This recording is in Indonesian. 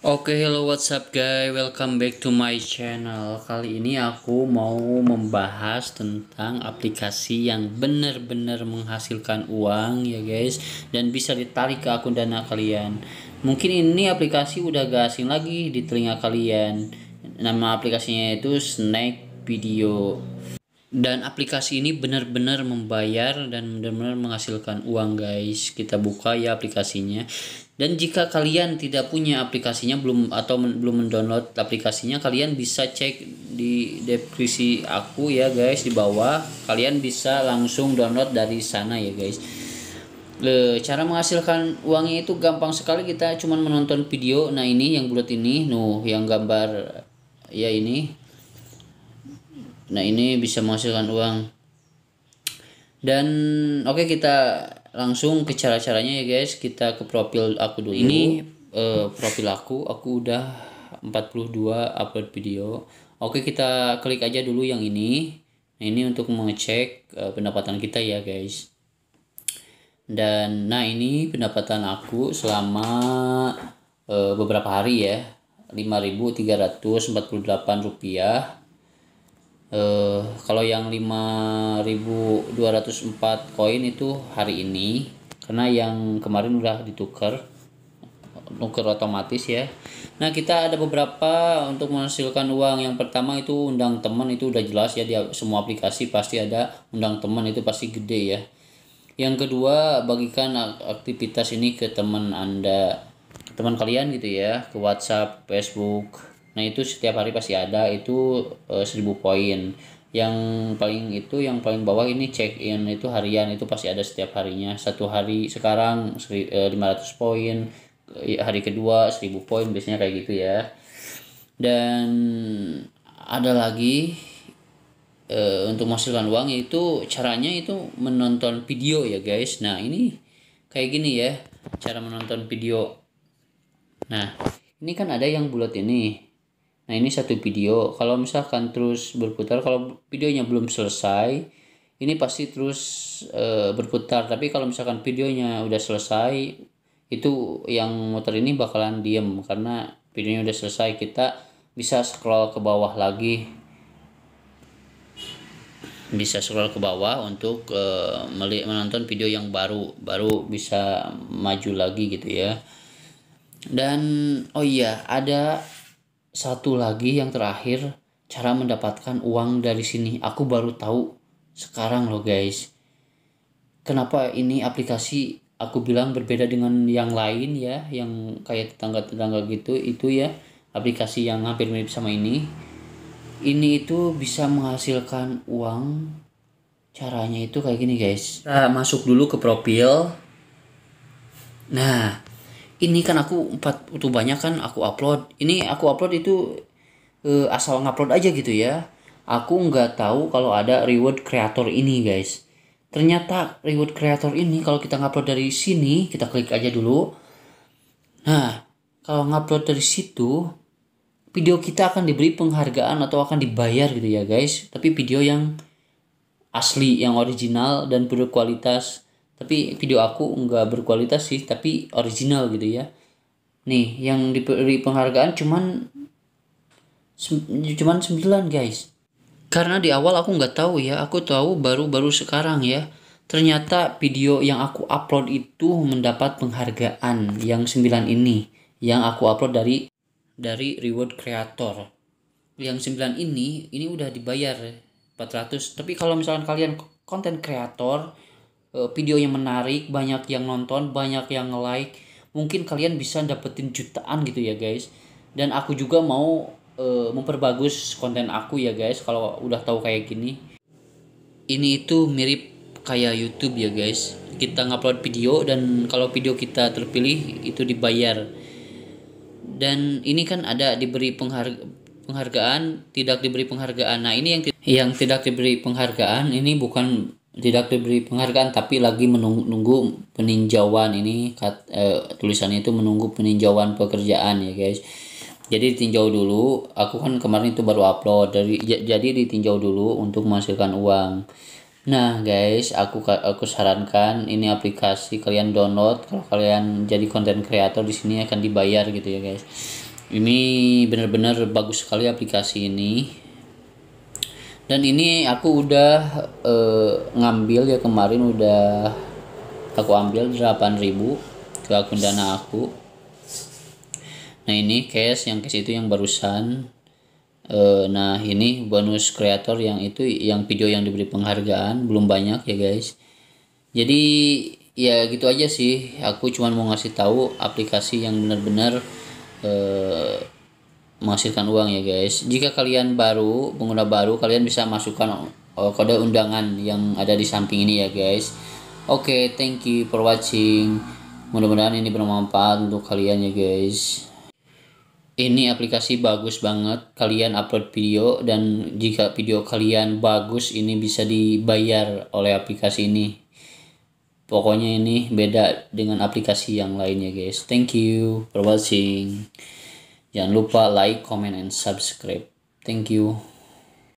Oke, okay, hello what's up guys, welcome back to my channel Kali ini aku mau membahas tentang aplikasi yang benar-benar menghasilkan uang ya guys Dan bisa ditarik ke akun dana kalian Mungkin ini aplikasi udah gak asing lagi di telinga kalian Nama aplikasinya itu Snack Video dan aplikasi ini benar-benar membayar dan benar-benar menghasilkan uang guys kita buka ya aplikasinya dan jika kalian tidak punya aplikasinya belum atau men, belum mendownload aplikasinya kalian bisa cek di deskripsi aku ya guys di bawah kalian bisa langsung download dari sana ya guys Le, cara menghasilkan uangnya itu gampang sekali kita cuman menonton video nah ini yang bulat ini nuh yang gambar ya ini Nah ini bisa menghasilkan uang. Dan oke okay, kita langsung ke cara-caranya ya guys. Kita ke profil aku dulu. Ini uh, profil aku. Aku udah 42 upload video. Oke okay, kita klik aja dulu yang ini. Nah, ini untuk mengecek uh, pendapatan kita ya guys. Dan nah ini pendapatan aku selama uh, beberapa hari ya. 5.348 rupiah eh, kalau yang 5204 koin itu hari ini karena yang kemarin udah ditukar nuker otomatis ya Nah kita ada beberapa untuk menghasilkan uang yang pertama itu undang teman itu udah jelas ya dia semua aplikasi pasti ada undang teman itu pasti gede ya yang kedua bagikan aktivitas ini ke teman anda teman kalian gitu ya ke WhatsApp Facebook Nah itu setiap hari pasti ada itu uh, eh, 1000 poin. Yang paling itu yang paling bawah ini check in itu harian itu pasti ada setiap harinya. Satu hari sekarang 500 eh, poin, eh, hari kedua 1000 poin biasanya kayak gitu ya. Dan ada lagi e, untuk menghasilkan uang itu caranya itu menonton video ya guys. Nah, ini kayak gini ya cara menonton video. Nah, ini kan ada yang bulat ini Nah ini satu video. Kalau misalkan terus berputar, kalau videonya belum selesai, ini pasti terus e, berputar. Tapi kalau misalkan videonya udah selesai, itu yang muter ini bakalan diem karena videonya udah selesai. Kita bisa scroll ke bawah lagi, bisa scroll ke bawah untuk e, menonton video yang baru, baru bisa maju lagi gitu ya. Dan oh iya ada satu lagi yang terakhir cara mendapatkan uang dari sini aku baru tahu sekarang loh guys kenapa ini aplikasi aku bilang berbeda dengan yang lain ya yang kayak tetangga-tetangga gitu itu ya aplikasi yang hampir mirip sama ini ini itu bisa menghasilkan uang caranya itu kayak gini guys kita masuk dulu ke profil nah ini kan aku empat utuh banyak kan aku upload ini aku upload itu uh, asal ngupload aja gitu ya aku nggak tahu kalau ada reward creator ini guys ternyata reward creator ini kalau kita ngupload dari sini kita klik aja dulu nah kalau ngupload dari situ video kita akan diberi penghargaan atau akan dibayar gitu ya guys tapi video yang asli yang original dan berkualitas tapi video aku nggak berkualitas sih tapi original gitu ya nih yang diberi penghargaan cuman cuman 9 guys karena di awal aku nggak tahu ya aku tahu baru-baru sekarang ya ternyata video yang aku upload itu mendapat penghargaan yang 9 ini yang aku upload dari dari reward creator yang 9 ini ini udah dibayar 400 tapi kalau misalkan kalian konten kreator Eh, video yang menarik, banyak yang nonton, banyak yang like, mungkin kalian bisa dapetin jutaan gitu ya guys. Dan aku juga mau uh, memperbagus konten aku ya guys kalau udah tahu kayak gini. Ini itu mirip kayak YouTube ya guys. Kita ngupload video dan kalau video kita terpilih itu dibayar. Dan ini kan ada diberi pengharga penghargaan, tidak diberi penghargaan. Nah, ini yang yang tidak diberi penghargaan ini bukan tidak diberi penghargaan tapi lagi menunggu peninjauan ini kat, eh, tulisannya itu menunggu peninjauan pekerjaan ya guys jadi ditinjau dulu aku kan kemarin itu baru upload dari jadi ditinjau dulu untuk menghasilkan uang nah guys aku aku sarankan ini aplikasi kalian download kalau kalian jadi konten kreator di sini akan dibayar gitu ya guys ini benar-benar bagus sekali aplikasi ini dan ini aku udah uh, ngambil ya kemarin udah aku ambil 8000 ke akun dana aku nah ini cash yang cash itu yang barusan uh, nah ini bonus kreator yang itu yang video yang diberi penghargaan belum banyak ya guys jadi ya gitu aja sih aku cuman mau ngasih tahu aplikasi yang benar-benar eh, menghasilkan uang ya guys. Jika kalian baru pengguna baru, kalian bisa masukkan eh, kode undangan yang ada di samping ini ya guys. Oke, okay, thank you for watching. Mudah-mudahan ini bermanfaat untuk kalian ya guys. Ini aplikasi bagus banget. Kalian upload video dan jika video kalian bagus ini bisa dibayar oleh aplikasi ini. Pokoknya ini beda dengan aplikasi yang lainnya guys. Thank you for watching. Jangan lupa like, comment, and subscribe. Thank you.